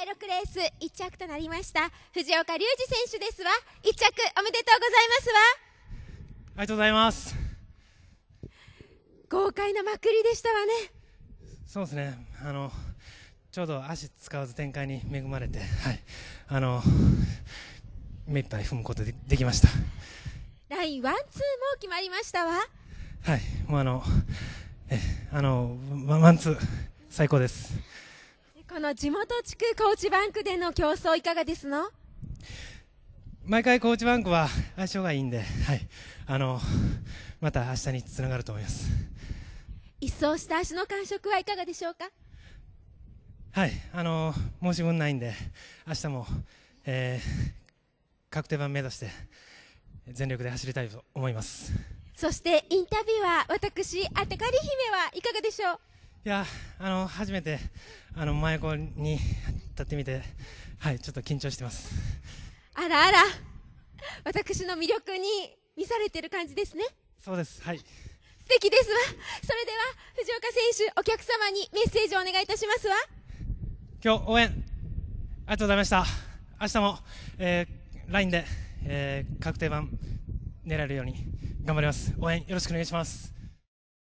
第6レース1着となりました藤岡隆二選手ですわ1着おめでとうございますわありがとうございます豪快なまくりでしたわねそうですねあのちょうど足使わず展開に恵まれて、はい、あの目いっぱい踏むことでできましたラインワンツーも決まりましたわはいもうあのえあのワンツー最高ですこの地元地区高知バンクでの競争いかがですの毎回高知バンクは相性がいいんで、はい、あのまた明日につながると思います一掃した足の感触はいかがでしょうかはいあの申し分ないんで明日も、えー、確定版目指して全力で走りたいと思いますそしてインタビューは私あたかり姫はいかがでしょういやあの初めてあの前子に立ってみて、はい、ちょっと緊張してます。あらあら、私の魅力に見されてる感じですね。そうです、はい。素敵ですわ。それでは藤岡選手、お客様にメッセージをお願いいたしますわ。今日応援ありがとうございました。明日も、えー、LINE で、えー、確定版狙えるように頑張ります。応援よろしくお願いします。